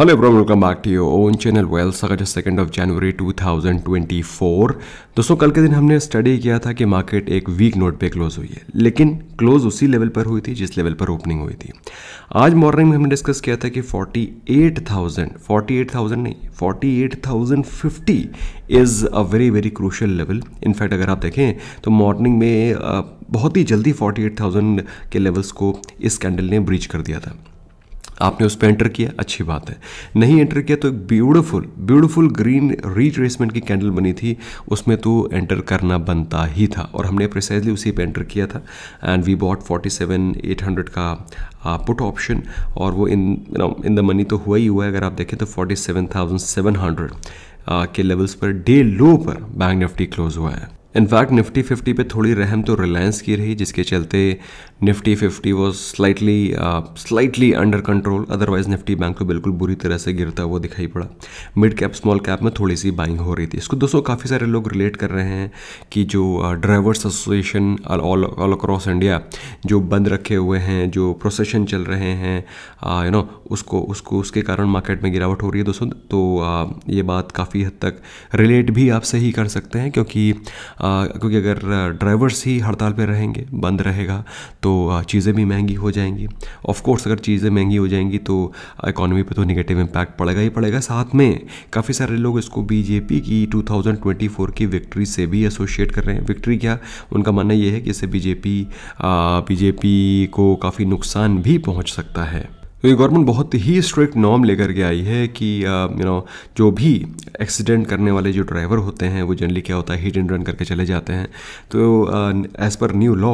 Hello everyone, welcome back to your own channel Well, सका second of January 2024. दोस्तों कल के दिन हमने स्टडी किया था कि मार्केट एक वीक नोट पे क्लोज हुई है लेकिन क्लोज उसी लेवल पर हुई थी जिस लेवल पर ओपनिंग हुई थी आज मॉर्निंग में हमने डिस्कस किया था कि 48,000, 48,000 नहीं 48,050 is a very very crucial level in fact अगर आप देखें तो मॉर्निंग में बहुत ही जल्दी 48,000 के लेवल्स को इस कैंडल ने ब्रीच कर दिया था आपने उस पर एंटर किया अच्छी बात है नहीं एंटर किया तो एक ब्यूटिफुल ब्यूटिफुल ग्रीन रीट्रेसमेंट की कैंडल बनी थी उसमें तो एंटर करना बनता ही था और हमने प्रिसाइजली उसी पर एंटर किया था and we bought forty seven eight hundred का पुट ऑप्शन और वो in no in the money तो हुआ ही हुआ है अगर आप देखें तो forty seven thousand seven hundred के लेवल्स पर डे लो पर बैंक निफ्टी क्लोज हुआ है इनफैक्ट निफ्टी फिफ्टी पे थोड़ी रहम तो रिलायंस की रही जिसके चलते निफ्टी फिफ्टी वो slightly slightly under control otherwise Nifty bank को तो बिल्कुल बुरी तरह से गिरता हुआ दिखाई पड़ा मिड कैप स्मॉल कैप में थोड़ी सी बाइंग हो रही थी इसको दोस्तों काफ़ी सारे लोग रिलेट कर रहे हैं कि जो drivers association all across India जो बंद रखे हुए हैं जो प्रोसेशन चल रहे हैं यू uh, नो उसको उसको उसके कारण मार्केट में गिरावट हो रही है दोस्तों तो आ, uh, ये बात काफ़ी हद तक रिलेट भी आपसे ही कर सकते हैं क्योंकि आ, uh, क्योंकि अगर ड्राइवर्स ही हड़ताल पर रहेंगे बंद रहेगा तो तो चीज़ें भी महंगी हो जाएंगी ऑफ कोर्स अगर चीज़ें महंगी हो जाएंगी तो इकोनॉमी पे तो निगेटिव इम्पैक्ट पड़ेगा ही पड़ेगा साथ में काफ़ी सारे लोग इसको बीजेपी की 2024 की विक्ट्री से भी एसोशिएट कर रहे हैं विक्ट्री क्या उनका मानना यह है कि इससे बीजेपी बीजेपी को काफ़ी नुकसान भी पहुँच सकता है तो ये गवर्नमेंट बहुत ही स्ट्रिक्ट नॉर्म लेकर के आई है कि यू uh, नो जो भी एक्सीडेंट करने वाले जो ड्राइवर होते हैं वो जनरली क्या होता है हिट एंड रन करके चले जाते हैं तो as per new law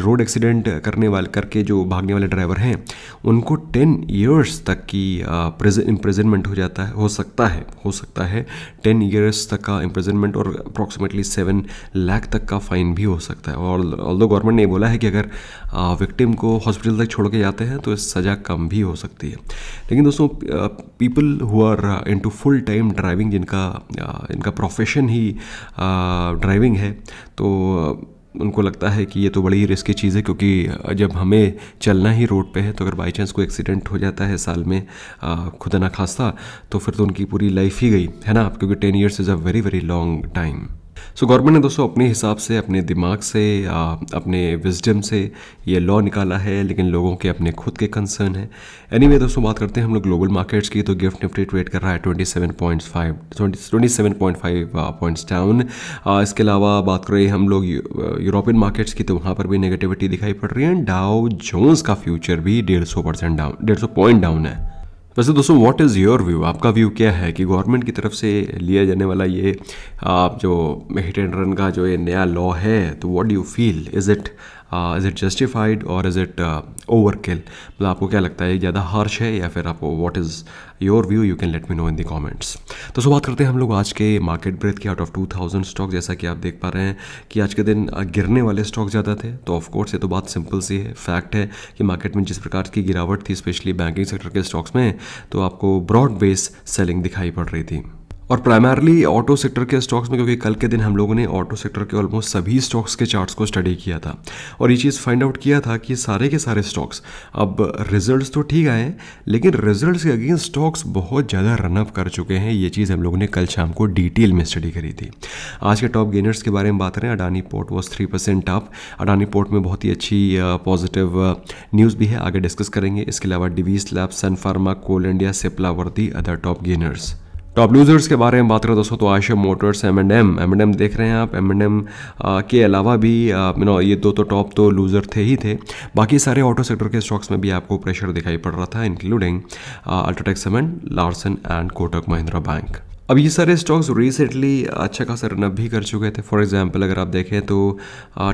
road accident करने वाले करके जो भागने वाले ड्राइवर हैं उनको टेन ईयर्स तक की इम्प्रेजनमेंट uh, हो जाता है हो सकता है हो सकता है टेन ईयर्स तक का इम्प्रेजनमेंट और अप्रॉक्सीमेटली सेवन लाख तक का फ़ाइन भी हो सकता है और ऑल गवर्नमेंट ने बोला है कि अगर विक्टिम uh, को हॉस्पिटल तक छोड़ के जाते हैं तो सज़ा कम भी हो सकती है लेकिन दोस्तों people who are into full time driving जिनका इनका प्रोफेशन ही ड्राइविंग है तो उनको लगता है कि ये तो बड़ी रिस्की चीज़ है क्योंकि जब हमें चलना ही रोड पे है तो अगर बाई चांस कोई एक्सीडेंट हो जाता है साल में खुदा ना खास्ता तो फिर तो उनकी पूरी लाइफ ही गई है ना क्योंकि ten years is a very very long time so so, government ने दोस्तों अपने हिसाब से अपने दिमाग से या अपने विजडम से ये लॉ निकाला है लेकिन लोगों के अपने खुद के कंसर्न है एनी anyway, दोस्तों बात करते हैं हम लोग ग्लोबल मार्केट्स की तो गिफ्ट निफ्टी ट्रेड कर रहा है twenty seven point five twenty seven point five points down इसके अलावा बात कर रहे हम लोग यूरोपियन मार्केट्स की तो वहाँ पर भी नेगेटिविटी दिखाई पड़ रही है डाउ जोन्स का फ्यूचर भी डेढ़ सौ परसेंट डाउन डेढ़ सौ पॉइंट डाउन है वैसे दोस्तों व्हाट इज़ योर व्यू आपका व्यू क्या है कि गवर्नमेंट की तरफ से लिया जाने वाला ये आप जो हिट एंड रन का जो ये नया लॉ है तो what do you feel is it is it justified और इज़ इट ओवरकिल मतलब आपको क्या लगता है ज़्यादा हार्श है या फिर आपको what is your view you can let me know in the comments तो सो बात करते हैं हम लोग आज के मार्केट ब्रेथ की out of two thousand stock जैसा कि आप देख पा रहे हैं कि आज के दिन uh, गिरने वाले स्टॉक ज़्यादा थे तो ऑफकोर्स ये तो बात सिंपल सी है फैक्ट है कि मार्केट में जिस प्रकार की गिरावट थी स्पेशली बैंकिंग सेक्टर के स्टॉक्स में तो आपको ब्रॉड बेस सेलिंग दिखाई पड़ रही थी और प्राइमरली ऑटो सेक्टर के स्टॉक्स में क्योंकि कल के दिन हम लोगों ने ऑटो सेक्टर के ऑलमोस्ट सभी स्टॉक्स के चार्ट्स को स्टडी किया था और ये चीज़ फाइंड आउट किया था कि सारे के सारे स्टॉक्स अब रिजल्ट्स तो ठीक आए लेकिन रिजल्ट्स के अगेंस्ट स्टॉक्स बहुत ज़्यादा रनअप कर चुके हैं ये चीज़ हम लोगों ने कल शाम को डिटेल में स्टडी करी थी आज के टॉप गेनर्स के बारे में बात करें Adani Port was three percent up Adani Port में बहुत ही अच्छी पॉजिटिव न्यूज़ भी है आगे डिस्कस करेंगे इसके अलावा डिवीज लैब सन फार्मा कोल इंडिया सिप्लावर्दी other top gainers top losers के बारे में बात करें दोस्तों तो Eicher Motors M and M M and M देख रहे हैं आप एम एंड एम के अलावा भी यू नो ये दो तो टॉप तो लूज़र थे ही थे बाकी सारे ऑटो सेक्टर के स्टॉक्स में भी आपको प्रेशर दिखाई पड़ रहा था including UltraTech Cement Larsen and Kotak Mahindra Bank अब ये सारे स्टॉक्स रिसेंटली अच्छा खासा रनअप भी कर चुके थे फॉर एग्जांपल अगर आप देखें तो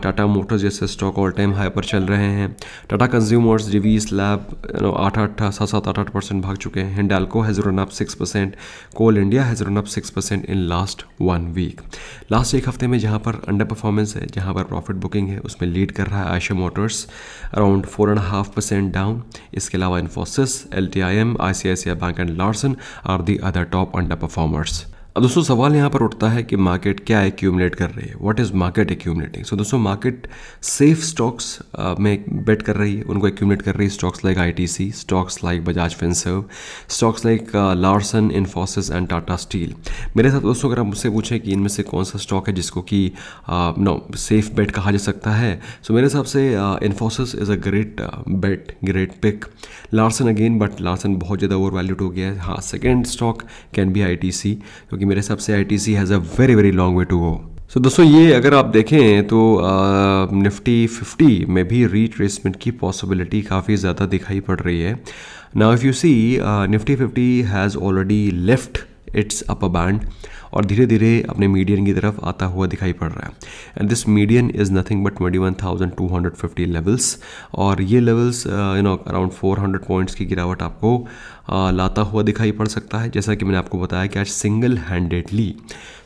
टाटा मोटर्स जैसे स्टॉक ऑल टाइम हाई पर चल रहे हैं टाटा कंज्यूमर्स रिवी स्लैब आठ आठ सात सात आठ आठ परसेंट भाग चुके हैं Hindalco has run up six percent Coal India has run up six percent in last one week last एक हफ्ते में जहाँ पर अंडर परफॉर्मेंस है जहाँ पर प्रॉफिट बुकिंग है उसमें लीड कर रहा है Eicher Motors around four and half percent down इसके अलावा Infosys L T I M I C I C I bank and Larsen are the other top under performer hours. अब दोस्तों सवाल यहाँ पर उठता है कि मार्केट क्या एक्यूमलेट कर रही है what is market accumulating so दोस्तों मार्केट सेफ स्टॉक्स में बेट कर रही है उनको एक्यूमलेट कर रही है stocks like ITC stocks like Bajaj Finserv stocks like Larsen Infosys and Tata Steel मेरे साथ दोस्तों अगर आप मुझसे पूछें कि इनमें से कौन सा स्टॉक है जिसको कि नो सेफ बेट कहा जा सकता है सो so, मेरे हिसाब से Infosys is a great bet great pick Larsen again but Larsen बहुत ज़्यादा ओवर वैल्यूड हो गया है हाँ second stock can be I क्योंकि क्योंकि मेरे हिसाब से I T C has a very very long way to go so दोस्तों ये अगर आप देखें तो निफ्टी फिफ्टी में भी रीट्रेसमेंट की पॉसिबिलिटी काफ़ी ज़्यादा दिखाई पड़ रही है now if you see Nifty fifty has already left its upper band और धीरे धीरे अपने मीडियन की तरफ आता हुआ दिखाई पड़ रहा है and this median is nothing but twenty one thousand two hundred fifty levels और ये levels you know around four hundred points की गिरावट आपको लाता हुआ दिखाई पड़ सकता है जैसा कि मैंने आपको बताया कि आज सिंगल हैंडेडली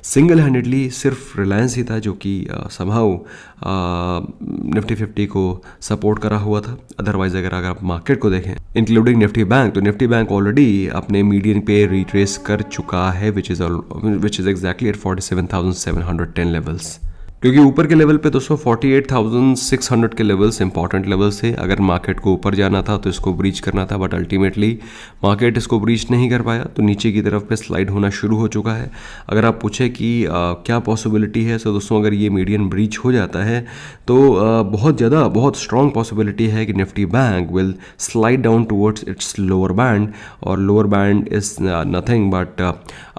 सिंगल हैंडेडली सिर्फ रिलायंस ही था जो कि संभाव निफ्टी फिफ्टी को सपोर्ट करा हुआ था अदरवाइज अगर अगर आप मार्केट को देखें इंक्लूडिंग निफ्टी बैंक तो निफ्टी बैंक ऑलरेडी अपने मीडियम पे रिट्रेस कर चुका है which is which is exactly at forty seven thousand seven hundred ten levels क्योंकि ऊपर के लेवल पे दोस्तों 48,600 के लेवल्स इंपॉर्टेंट लेवल्स थे अगर मार्केट को ऊपर जाना था तो इसको ब्रीच करना था बट अल्टीमेटली मार्केट इसको ब्रीच नहीं कर पाया तो नीचे की तरफ पे स्लाइड होना शुरू हो चुका है अगर आप पूछे कि आ, क्या पॉसिबिलिटी है सो तो दोस्तों अगर ये मीडियम ब्रीच हो जाता है तो आ, बहुत ज़्यादा बहुत स्ट्रॉन्ग पॉसिबिलिटी है कि Nifty bank will slide down towards its lower band और lower band is nothing but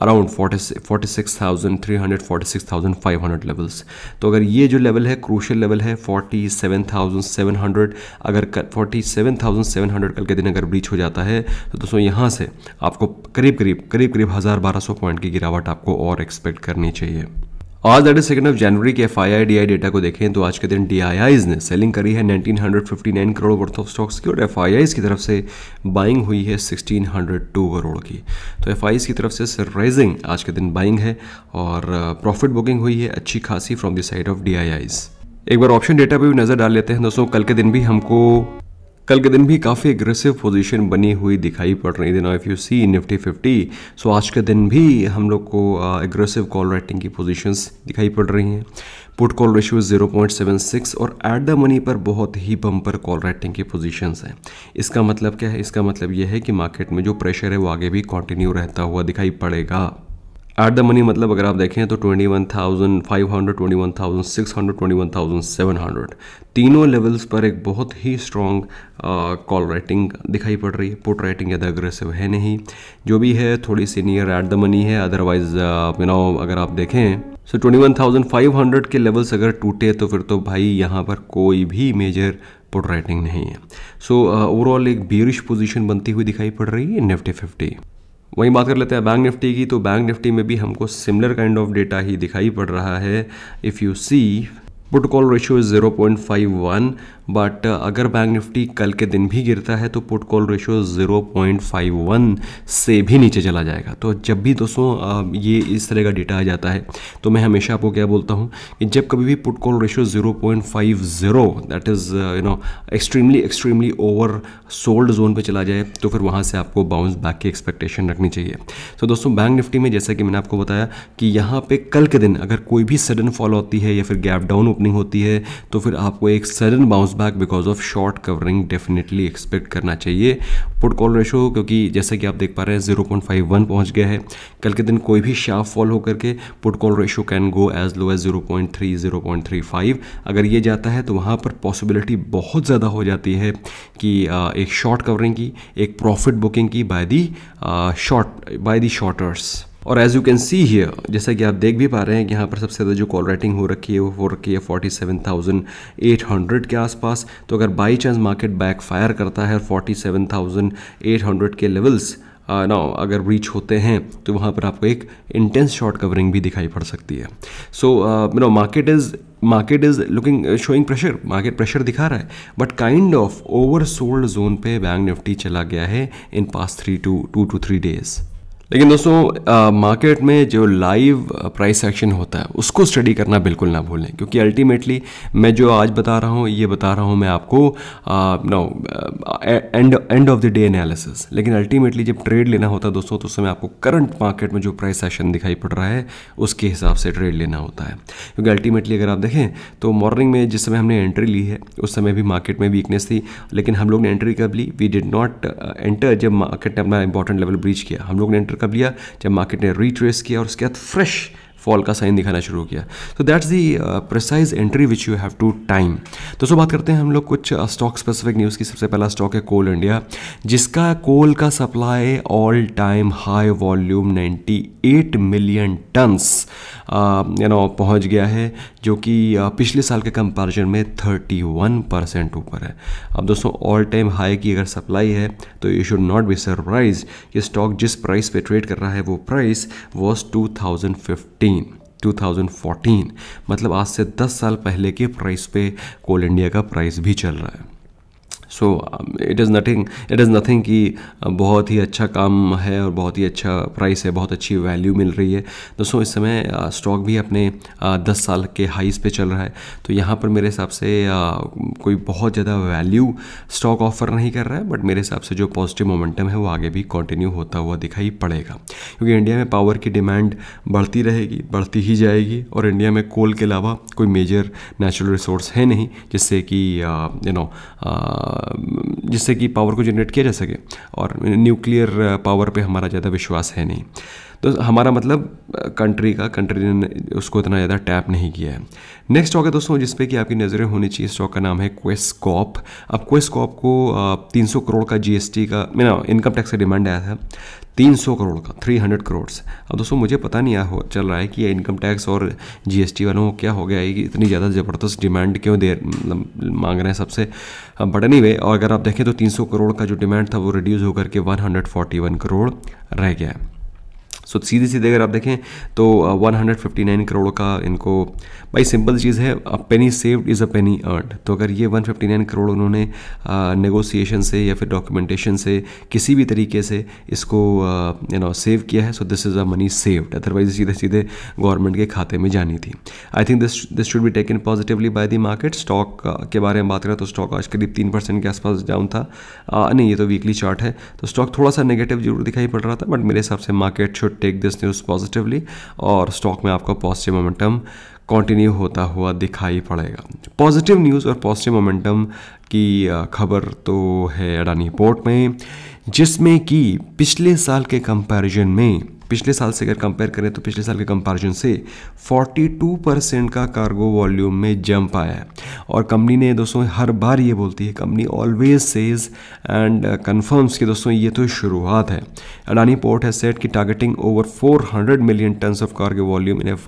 around forty forty six thousand three hundred forty six thousand five hundred levels तो अगर ये जो लेवल है क्रूशल लेवल है 47,700 अगर 47,700 कल के दिन अगर ब्रीच हो जाता है तो दोस्तों यहाँ से आपको करीब करीब करीब करीब हज़ार बारह सौ पॉइंट की गिरावट आपको और एक्सपेक्ट करनी चाहिए आज that is second of January के एफ आई डेटा को देखें तो आज के दिन डी ने सेलिंग करी है 1959 करोड़ वर्थ ऑफ स्टॉक्स की और एफ की तरफ से बाइंग हुई है 1602 करोड़ की तो एफ की तरफ से राइजिंग आज के दिन बाइंग है और प्रॉफिट uh, बुकिंग हुई है अच्छी खासी from the side of D एक बार ऑप्शन डेटा पे भी नज़र डाल लेते हैं दोस्तों कल के दिन भी हमको कल के दिन भी काफ़ी एग्रेसिव पोजीशन बनी हुई दिखाई पड़ रही थी now if you see Nifty fifty so आज के दिन भी हम लोग को एग्रेसिव कॉल राइटिंग की पोजीशंस दिखाई पड़ रही हैं पुट कॉल रेशियो 0.76 और एट द मनी पर बहुत ही बम्पर कॉल राइटिंग की पोजीशंस हैं इसका मतलब क्या है इसका मतलब यह है कि मार्केट में जो प्रेशर है वो आगे भी कंटिन्यू रहता हुआ दिखाई पड़ेगा एट द मनी मतलब अगर आप देखें तो twenty one thousand five hundred twenty one thousand six hundred twenty one thousand seven hundred तीनों लेवल्स पर एक बहुत ही स्ट्रॉन्ग कॉल राइटिंग दिखाई पड़ रही है पुट राइटिंग ज़्यादा अग्रेसिव है नहीं जो भी है थोड़ी सी नियर एट द मनी है अदरवाइज यू नो अगर आप देखें so twenty one thousand five hundred के लेवल्स अगर टूटे तो फिर तो भाई यहाँ पर कोई भी मेजर पुट राइटिंग नहीं है सो so, ओवरऑल uh, एक बियरिश पोजीशन बनती हुई दिखाई पड़ रही है निफ्टी फिफ्टी वहीं बात कर लेते हैं बैंक निफ्टी की तो बैंक निफ्टी में भी हमको सिमिलर काइंड ऑफ डेटा ही दिखाई पड़ रहा है if you see put call ratio is zero point five one but uh, अगर बैंक निफ्टी कल के दिन भी गिरता है तो पुट कॉल रेशियो 0.51 से भी नीचे चला जाएगा तो जब भी दोस्तों ये इस तरह का डेटा आ जाता है तो मैं हमेशा आपको क्या बोलता हूँ कि जब कभी भी put call ratio 0.50 that is you know extremely extremely over sold zone पर चला जाए तो फिर वहाँ से आपको बाउंस बैक की एक्सपेक्टेशन रखनी चाहिए तो so, दोस्तों बैंक निफ्टी में जैसा कि मैंने आपको बताया कि यहाँ पर कल के दिन अगर कोई भी सडन फॉल होती है या फिर गैप डाउन ओपनिंग होती है तो फिर आपको एक sudden bounce back because of short covering definitely expect करना चाहिए पुट कॉल रेशो क्योंकि जैसा कि आप देख पा रहे हैं जीरो पॉइंट फाइव वन पहुँच गया है कल के दिन कोई भी शार्प फॉल होकर के put call ratio can go as low as zero point three zero point three five अगर ये जाता है तो वहाँ पर पॉसिबिलिटी बहुत ज़्यादा हो जाती है कि एक शॉर्ट कवरिंग की एक प्रॉफिट बुकिंग की by the short by the shorters और as you can see here जैसा कि आप देख भी पा रहे हैं कि यहाँ पर सबसे ज़्यादा जो कॉल राइटिंग हो रखी है वो हो रखी है forty seven thousand eight hundred के आसपास तो अगर by chance market back fire करता है forty seven thousand eight hundred के लेवल्स ना uh, अगर रीच होते हैं तो वहाँ पर आपको एक इंटेंस शॉर्ट कवरिंग भी दिखाई पड़ सकती है so you know market is market is looking showing pressure market pressure दिखा रहा है but kind of over sold zone पे बैंक निफ्टी चला गया है in past three two two two three days लेकिन दोस्तों मार्केट में जो लाइव प्राइस एक्शन होता है उसको स्टडी करना बिल्कुल ना भूलें क्योंकि अल्टीमेटली मैं जो आज बता रहा हूँ ये बता रहा हूँ मैं आपको no end end of the day analysis लेकिन अल्टीमेटली जब ट्रेड लेना होता है दोस्तों तो उस समय आपको करंट मार्केट में जो प्राइस एक्शन दिखाई पड़ रहा है उसके हिसाब से ट्रेड लेना होता है क्योंकि अल्टीमेटली अगर आप देखें तो मॉर्निंग में जिस समय हमने एंट्री ली है उस समय भी मार्केट में वीकनेस थी लेकिन हम लोग ने एंट्री कब ली वी डिड नॉट एंटर जब मार्केट ने अपना इंपॉर्टेंट लेवल ब्रीच किया हम लोग ने एंटर कर लिया जब मार्केट ने रिट्रेस किया और उसके बाद फ्रेश फॉल का साइन दिखाना शुरू किया गया uh, तो that's the precise entry which you have to time तो सो बात करते हैं हम लोग कुछ स्टॉक स्पेसिफिक न्यूज़ की सबसे पहला स्टॉक है कोल इंडिया जिसका कोल का supply all time high volume 98 million tons you know पहुंच गया है जो कि पिछले साल के कंपैरिजन में 31 परसेंट ऊपर है अब दोस्तों ऑल टाइम हाई की अगर सप्लाई है तो you should not be surprise कि स्टॉक जिस प्राइस पे ट्रेड कर रहा है वो प्राइस वॉज 2015 2014 मतलब आज से 10 साल पहले के प्राइस पे कोल इंडिया का प्राइस भी चल रहा है so it is nothing it is nothing कि uh, बहुत ही अच्छा काम है और बहुत ही अच्छा प्राइस है बहुत अच्छी वैल्यू मिल रही है दोस्तों इस समय स्टॉक uh, भी अपने uh, दस साल के हाइस पे चल रहा है तो यहाँ पर मेरे हिसाब से कोई बहुत ज़्यादा वैल्यू स्टॉक ऑफर नहीं कर रहा है बट मेरे हिसाब से जो पॉजिटिव मोमेंटम है वो आगे भी कंटिन्यू होता हुआ दिखाई पड़ेगा क्योंकि इंडिया में पावर की डिमांड बढ़ती रहेगी बढ़ती ही जाएगी और इंडिया में कोल के अलावा कोई मेजर नेचुरल रिसोर्स है नहीं जिससे कि यू नो जिससे कि पावर को जनरेट किया जा सके और न्यूक्लियर पावर पे हमारा ज़्यादा विश्वास है नहीं तो हमारा मतलब कंट्री का कंट्री ने उसको इतना ज़्यादा टैप नहीं किया है नेक्स्ट स्टॉक है दोस्तों जिसपे कि आपकी नज़रें होनी चाहिए स्टॉक का नाम है क्वेस्कॉप अब क्वेस्कॉप को तीन सौ करोड़ का जी का मैं इनकम टैक्स का डिमांड आया था तीन सौ करोड़ का थ्री हंड्रेड करोड़ अब दोस्तों मुझे पता नहीं हो चल रहा है कि ये इनकम टैक्स और जीएसटी वालों को क्या हो गया है कि इतनी ज़्यादा ज़बरदस्त डिमांड क्यों दे मतलब, मांग रहे हैं सबसे बट एनी वे और अगर आप देखें तो तीन सौ करोड़ का जो डिमांड था वो रिड्यूज़ होकर के one hundred forty one crore रह गया है सो सीधे सीधे अगर आप देखें तो 159 uh, करोड़ का इनको भाई सिंपल चीज़ है a penny saved is a penny earned तो अगर ये 159 करोड़ उन्होंने नेगोशिएशन uh, से या फिर डॉक्यूमेंटेशन से किसी भी तरीके से इसको यू नो सेव किया है so this is a money saved otherwise सीधे सीधे गवर्नमेंट के खाते में जानी थी I think this this should be taken positively by the market stock के बारे में बात करें तो स्टॉक आज करीब तीन परसेंट के आसपास डाउन था uh, नहीं ये तो वीकली चार्ट है तो स्टॉक थोड़ा सा नेगेटिव जरूर दिखाई पड़ रहा था बट मेरे हिसाब से market should take this news positively और स्टॉक में आपका पॉजिटिव मोमेंटम कंटिन्यू होता हुआ दिखाई पड़ेगा पॉजिटिव न्यूज़ और पॉजिटिव मोमेंटम की खबर तो है अडानी पोर्ट में जिसमें कि पिछले साल के कंपैरिजन में पिछले साल से अगर कंपेयर करें तो पिछले साल के कंपैरिजन से 42 परसेंट का कार्गो वॉल्यूम में जंप आया है और कंपनी ने दोस्तों हर बार ये बोलती है company always says and confirms कि दोस्तों ये तो शुरुआत है अडानी पोर्ट है सेट की targeting over 400 million tons of cargo volume in F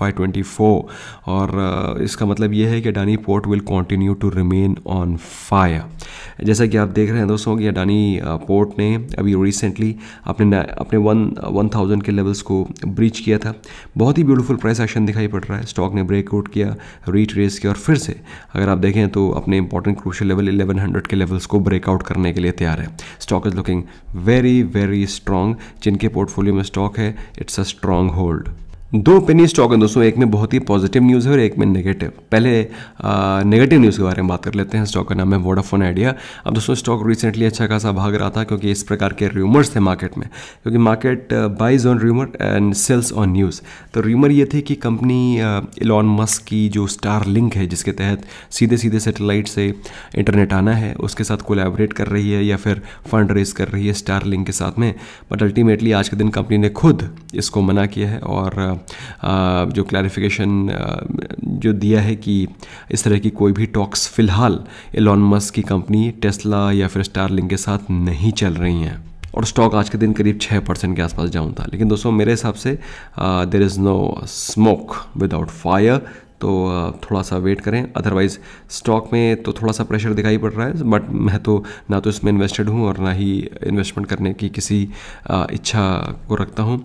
और इसका मतलब ये है कि Adani Port will continue to remain on fire जैसा कि आप देख रहे हैं दोस्तों कि अडानी पोर्ट ने अभी रिसेंटली अपने अपने वन वन थाउजेंड के लेवल लेवल्स को ब्रीच किया था बहुत ही ब्यूटीफुल प्राइस एक्शन दिखाई पड़ रहा है स्टॉक ने ब्रेकआउट किया रीट्रेस किया और फिर से अगर आप देखें तो अपने इंपॉर्टेंट क्रूशल लेवल 1100 के लेवल्स को ब्रेकआउट करने के लिए तैयार है stock is looking very very strong जिनके पोर्टफोलियो में स्टॉक है इट्स अ स्ट्रांग होल्ड दो पेनी स्टॉक हैं दोस्तों एक में बहुत ही पॉजिटिव न्यूज़ है और एक में नेगेटिव पहले नेगेटिव न्यूज़ के बारे में बात कर लेते हैं स्टॉक का नाम है वोडाफोन आइडिया अब दोस्तों स्टॉक रिसेंटली अच्छा खासा भाग रहा था क्योंकि इस प्रकार के र्यूमर्स थे मार्केट में क्योंकि market buys on rumour and sells on news तो र्यूमर ये थी कि कंपनी इलॉन मस्क की जो स्टार लिंक है जिसके तहत सीधे सीधे सेटेलाइट से इंटरनेट आना है उसके साथ कोलेबरेट कर रही है या फिर फंड रेज कर रही है स्टार लिंक के साथ में बट अल्टीमेटली आज के दिन कंपनी ने खुद इसको मना किया है और जो क्लैरिफिकेशन जो दिया है कि इस तरह की कोई भी टॉक्स फ़िलहाल एलॉन मस्क की कंपनी टेस्ला या फिर स्टारलिंक के साथ नहीं चल रही हैं और स्टॉक आज के दिन करीब छः परसेंट के आसपास डाउन था लेकिन दोस्तों मेरे हिसाब से there is no smoke without fire तो थोड़ा सा वेट करें अदरवाइज़ स्टॉक में तो थोड़ा सा प्रेशर दिखाई पड़ रहा है बट मैं तो ना तो इसमें इन्वेस्टेड हूँ और ना ही इन्वेस्टमेंट करने की किसी इच्छा को रखता हूँ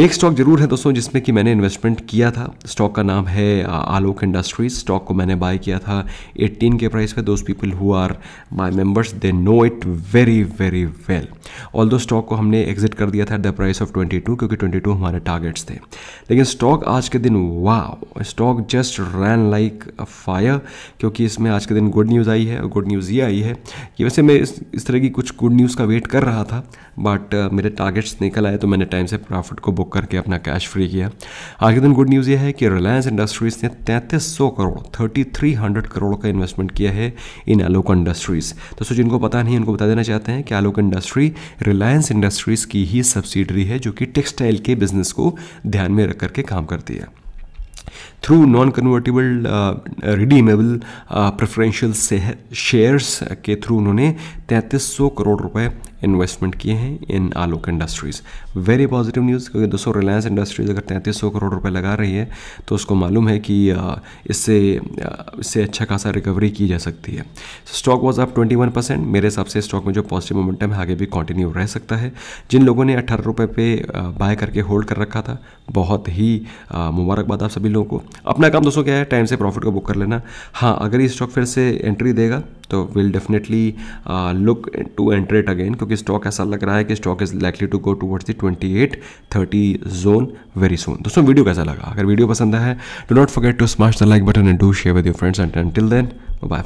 एक स्टॉक जरूर है दोस्तों जिसमें कि मैंने इन्वेस्टमेंट किया था स्टॉक का नाम है आलोक इंडस्ट्रीज स्टॉक को मैंने बाय किया था 18 के प्राइस पे those people who are my members they know it very very well although stock को हमने एग्जिट कर दिया था एट द प्राइस ऑफ 22 क्योंकि 22 हमारे टारगेट्स थे लेकिन स्टॉक आज के दिन वाह stock just ran like a fire क्योंकि इसमें आज के दिन गुड न्यूज़ आई है गुड न्यूज़ ये आई है कि वैसे मैं इस, इस तरह की कुछ गुड न्यूज़ का वेट कर रहा था बट uh, मेरे टारगेट्स निकल आए तो मैंने टाइम से प्रॉफिट को बुक करके अपना कैश फ्री किया आज के दिन गुड न्यूज़ यह है कि रिलायंस इंडस्ट्रीज़ ने तैंतीस crore thirty three hundred crore का इन्वेस्टमेंट किया है इन आलोक तो इंडस्ट्रीज़ सो जिनको पता नहीं उनको बता देना चाहते हैं कि आलोक इंडस्ट्री रिलायंस इंडस्ट्रीज़ की ही सब्सिडरी है जो कि टेक्सटाइल के बिजनेस को ध्यान में रख करके काम करती है through non convertible redeemable preferential shares के थ्रू उन्होंने तैंतीस सौ करोड़ रुपए इन्वेस्टमेंट किए हैं in Alok Industries very positive news क्योंकि दोस्तों रिलायंस इंडस्ट्रीज़ अगर तैंतीस सौ करोड़ रुपये लगा रही है तो उसको मालूम है कि इससे इससे अच्छा खासा रिकवरी की जा सकती है stock was up twenty one percent मेरे हिसाब से स्टॉक में जो पॉजिटिव मोमेंटम है आगे भी कंटिन्यू रह सकता है जिन लोगों ने अट्ठारह रुपये पे बाय करके होल्ड कर रखा था बहुत ही मुबारकबाद आप सभी लोगों को अपना काम दोस्तों क्या है टाइम से प्रॉफिट को बुक कर लेना हाँ अगर ये स्टॉक फिर से एंट्री देगा तो will definitely look to enter it again क्योंकि स्टॉक ऐसा लग रहा है कि stock is likely to go towards the twenty eight thirty zone very soon दोस्तों वीडियो कैसा लगा अगर वीडियो पसंद है do not forget to smart the like button and do share with your friends and till then bye